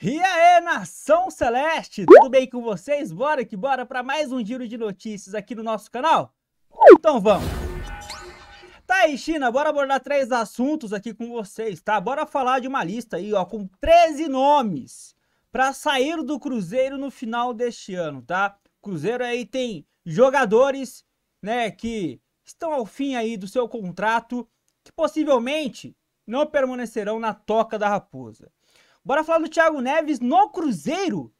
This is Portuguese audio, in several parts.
E aí, nação celeste, tudo bem com vocês? Bora que bora para mais um giro de notícias aqui no nosso canal? Então vamos! Tá aí, China, bora abordar três assuntos aqui com vocês, tá? Bora falar de uma lista aí, ó, com 13 nomes para sair do Cruzeiro no final deste ano, tá? Cruzeiro aí tem jogadores, né, que estão ao fim aí do seu contrato, que possivelmente não permanecerão na toca da raposa. Bora falar do Thiago Neves no Cruzeiro?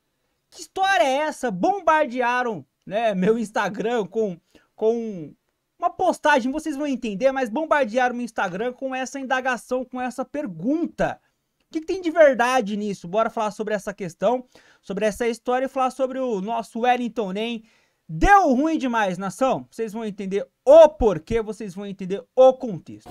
Que história é essa? Bombardearam né, meu Instagram com, com uma postagem, vocês vão entender, mas bombardearam meu Instagram com essa indagação, com essa pergunta. O que, que, tem de verdade nisso? Bora falar sobre essa questão, sobre essa história e falar sobre o nosso Wellington Nem. Deu ruim demais, nação? Vocês vão entender o porquê, vocês vão entender o contexto.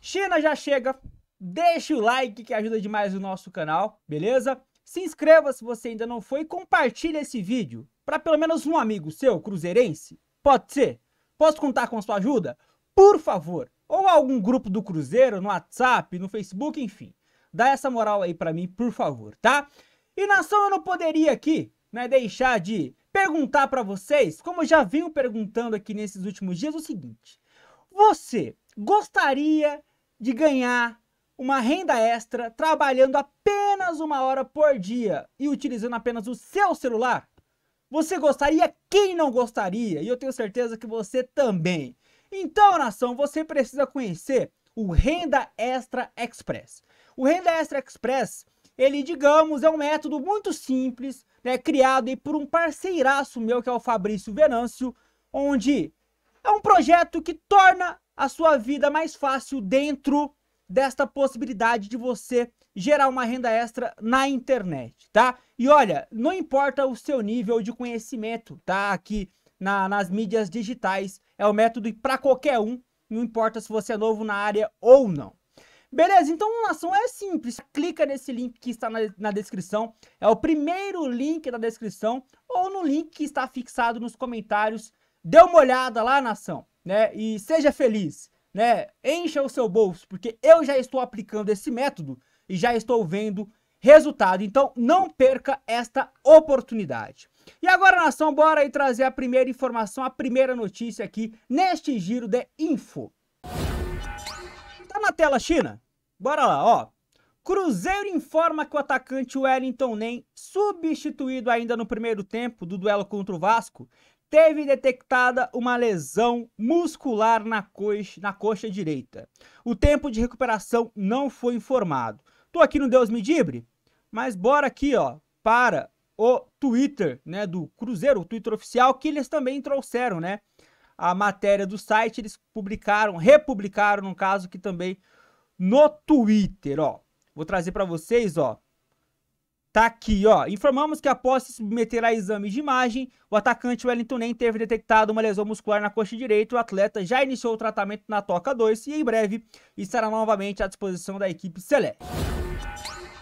China já chega deixa o like que ajuda demais o nosso canal, beleza? Se inscreva se você ainda não foi e compartilhe esse vídeo para pelo menos um amigo seu, cruzeirense. Pode ser? Posso contar com a sua ajuda? Por favor! Ou algum grupo do Cruzeiro, no WhatsApp, no Facebook, enfim. Dá essa moral aí para mim, por favor, tá? E nação, eu não poderia aqui, né, deixar de perguntar para vocês, como já venho perguntando aqui nesses últimos dias, o seguinte. Você gostaria de ganhar uma renda extra trabalhando apenas uma hora por dia e utilizando apenas o seu celular? Você gostaria? Quem não gostaria? E eu tenho certeza que você também. Então, nação, você precisa conhecer o Renda Extra Express. O Renda Extra Express, ele, digamos, é um método muito simples, né, criado aí por um parceiraço meu, que é o Fabrício Venâncio, onde é um projeto que torna a sua vida mais fácil dentro desta possibilidade de você gerar uma renda extra na internet, tá? E olha, não importa o seu nível de conhecimento, tá? Aqui na, nas mídias digitais é o método para qualquer um, não importa se você é novo na área ou não. Beleza, então a ação é simples. Clica nesse link que está na, na, descrição. É o primeiro link da descrição ou no link que está fixado nos comentários. Dê uma olhada lá na ação, né? E seja feliz né? Encha o seu bolso, porque eu já estou aplicando esse método e já estou vendo resultado. Então, não perca esta oportunidade. E agora, nação, bora aí trazer a primeira informação, a primeira notícia aqui neste giro de info. Tá na tela, China? Bora lá, ó. Cruzeiro informa que o atacante Wellington Nem, substituído ainda no primeiro tempo do duelo contra o Vasco, teve detectada uma lesão muscular na coxa, na coxa direita. O tempo de recuperação não foi informado. Tô aqui no Deus Medibre, mas bora aqui, ó, para o Twitter, né, do Cruzeiro, o Twitter oficial, que eles também trouxeram, né, a matéria do site, eles publicaram, republicaram, no caso, que também no Twitter, ó. Vou trazer para vocês, ó, Tá aqui, ó. Informamos que após se submeter a exames de imagem, o atacante Wellington Nem teve detectado uma lesão muscular na coxa direita. O atleta já iniciou o tratamento na Toca 2 e em breve estará novamente à disposição da equipe Celeste.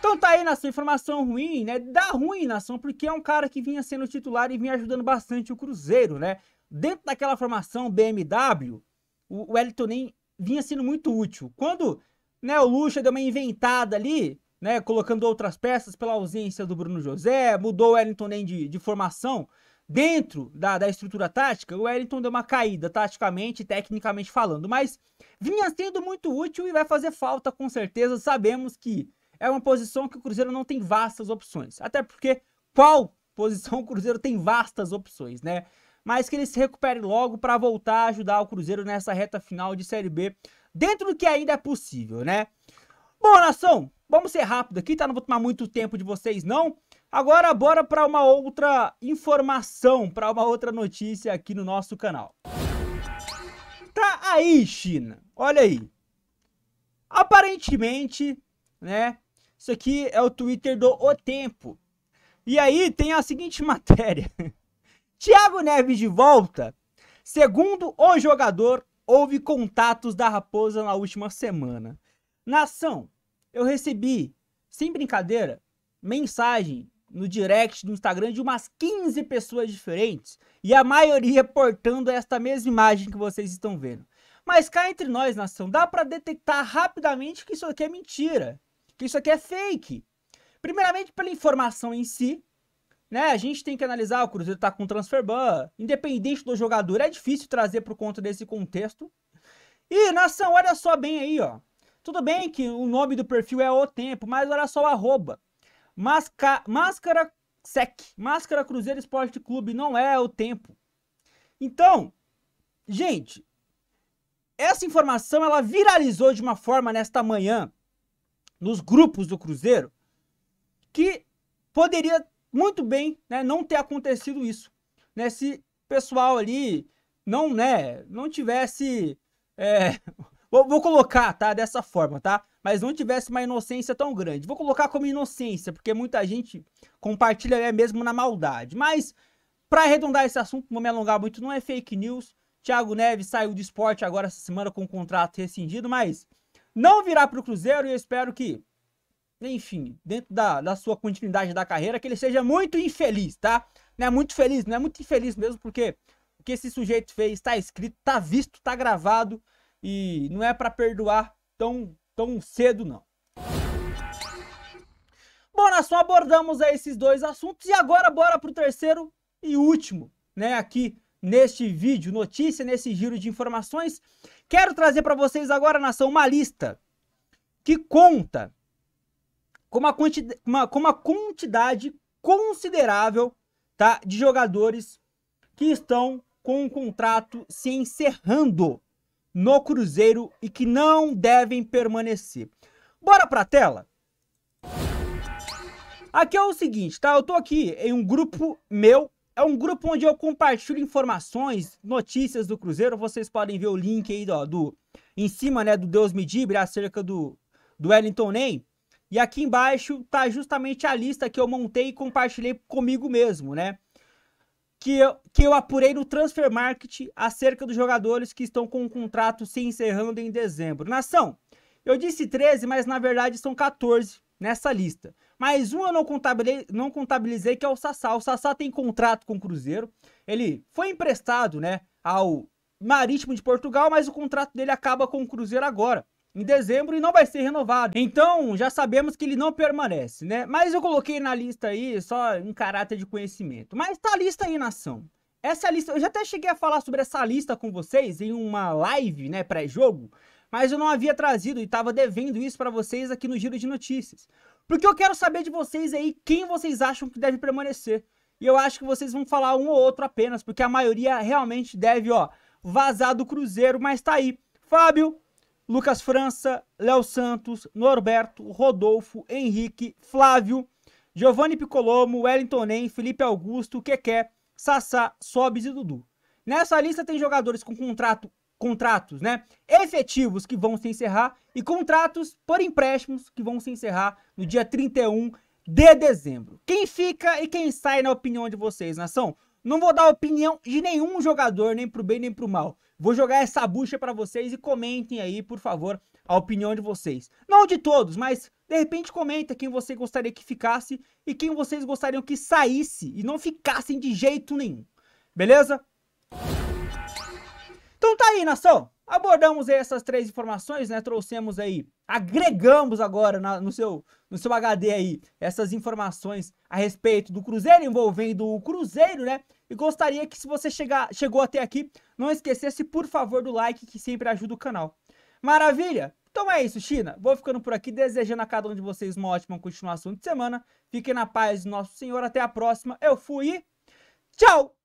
Então tá aí, Nação, informação ruim, né? Dá ruim, Nação, porque é um cara que vinha sendo titular e vinha ajudando bastante o Cruzeiro, né? Dentro daquela formação BMW, o Wellington Nem vinha sendo muito útil. Quando né, o Lucha deu uma inventada ali, né? Colocando outras peças pela ausência do Bruno José, mudou o Wellington nem de, de formação. Dentro da, da estrutura tática, o Wellington deu uma caída taticamente, tecnicamente falando, mas vinha sendo muito útil e vai fazer falta com certeza. Sabemos que é uma posição que o Cruzeiro não tem vastas opções, até porque qual posição o Cruzeiro tem vastas opções, né? Mas que ele se recupere logo para voltar a ajudar o Cruzeiro nessa reta final de Série B, dentro do que ainda é possível, né? Bom, nação, vamos ser rápido aqui, tá? Não vou tomar muito tempo de vocês, não. Agora, bora para uma outra informação, para uma outra notícia aqui no nosso canal. Tá aí, China. Olha aí. Aparentemente, né? Isso aqui é o Twitter do O Tempo. E aí tem a seguinte matéria. Tiago Neves de volta. Segundo o jogador, houve contatos da Raposa na última semana. Nação, eu recebi, sem brincadeira, mensagem no direct do Instagram de umas 15 pessoas diferentes e a maioria portando esta mesma imagem que vocês estão vendo. Mas cá entre nós, nação, dá para detectar rapidamente que isso aqui é mentira, que isso aqui é fake. Primeiramente pela informação em si, né? A gente tem que analisar o Cruzeiro tá com transfer ban, independente do jogador, é difícil trazer por conta desse contexto. E nação, olha só bem aí, ó. Tudo bem que o nome do perfil é o tempo, mas olha só o arroba. Masca, máscara sec, máscara Cruzeiro Esporte Clube, não é o tempo. Então, gente, essa informação ela viralizou de uma forma nesta manhã nos grupos do Cruzeiro que poderia muito bem né, não ter acontecido isso. Né, se pessoal ali não, né, não tivesse é, Vou, vou, colocar, tá? Dessa forma, tá? Mas não tivesse uma inocência tão grande. Vou colocar como inocência, porque muita gente compartilha é mesmo na maldade. Mas, para arredondar esse assunto, não me alongar muito, não é fake news. Thiago Neves saiu do esporte agora essa semana com o contrato rescindido, mas não virá para o Cruzeiro e eu espero que, enfim, dentro da, da sua continuidade da carreira, que ele seja muito infeliz, tá? Não é muito feliz, não é muito infeliz mesmo, porque o que esse sujeito fez está escrito, está visto, está gravado e não é para perdoar tão, tão cedo, não. Bom, nós só abordamos aí esses dois assuntos e agora bora para o terceiro e último, né, aqui neste vídeo, notícia, nesse giro de informações. Quero trazer para vocês agora, nação, uma lista que conta com uma, quantidade, uma, com uma quantidade considerável tá, de jogadores que estão com o um contrato se encerrando no Cruzeiro e que não devem permanecer. Bora pra tela? Aqui é o seguinte, tá? Eu tô aqui em um grupo meu, é um grupo onde eu compartilho informações, notícias do Cruzeiro, vocês podem ver o link aí do, do em cima, né, do Deus me dibre acerca do do Wellington Ney. E aqui embaixo tá justamente a lista que eu montei e compartilhei comigo mesmo, né? que eu, que eu apurei no Transfer Market acerca dos jogadores que estão com o contrato se encerrando em dezembro. Nação, eu disse 13, mas na verdade são 14 nessa lista. Mais um eu não contabilizei, não contabilizei que é o Sassá. O Sassá tem contrato com o Cruzeiro. Ele foi emprestado, né, ao Marítimo de Portugal, mas o contrato dele acaba com o Cruzeiro agora em dezembro e não vai ser renovado. Então, já sabemos que ele não permanece, né? Mas eu coloquei na lista aí só em caráter de conhecimento. Mas tá a lista aí, nação. Essa é lista, eu já até cheguei a falar sobre essa lista com vocês em uma live, né, pré-jogo, mas eu não havia trazido e estava devendo isso para vocês aqui no Giro de Notícias. Porque eu quero saber de vocês aí quem vocês acham que deve permanecer. E eu acho que vocês vão falar um ou outro apenas, porque a maioria realmente deve, ó, vazar do Cruzeiro, mas tá aí. Fábio, Lucas França, Léo Santos, Norberto, Rodolfo, Henrique, Flávio, Giovanni Picolomo, Wellington Nem, Felipe Augusto, Keké, Sassá, Sobis e Dudu. Nessa lista tem jogadores com contrato, contratos né, efetivos que vão se encerrar e contratos por empréstimos que vão se encerrar no dia 31 de dezembro. Quem fica e quem sai na opinião de vocês, nação? Não vou dar opinião de nenhum jogador, nem pro bem nem pro mal. Vou jogar essa bucha para vocês e comentem aí, por favor, a opinião de vocês. Não de todos, mas de repente comenta quem você gostaria que ficasse e quem vocês gostariam que saísse e não ficassem de jeito nenhum. Beleza? Então tá aí, nação. Abordamos aí essas três informações, né? Trouxemos aí agregamos agora na, no, seu, no seu HD aí essas informações a respeito do Cruzeiro, envolvendo o Cruzeiro, né? E gostaria que se você chegar, chegou até aqui, não esquecesse, por favor, do like que sempre ajuda o canal. Maravilha? Então é isso, China. Vou ficando por aqui, desejando a cada um de vocês uma ótima continuação de semana. Fiquem na paz do nosso Senhor. Até a próxima. Eu fui tchau!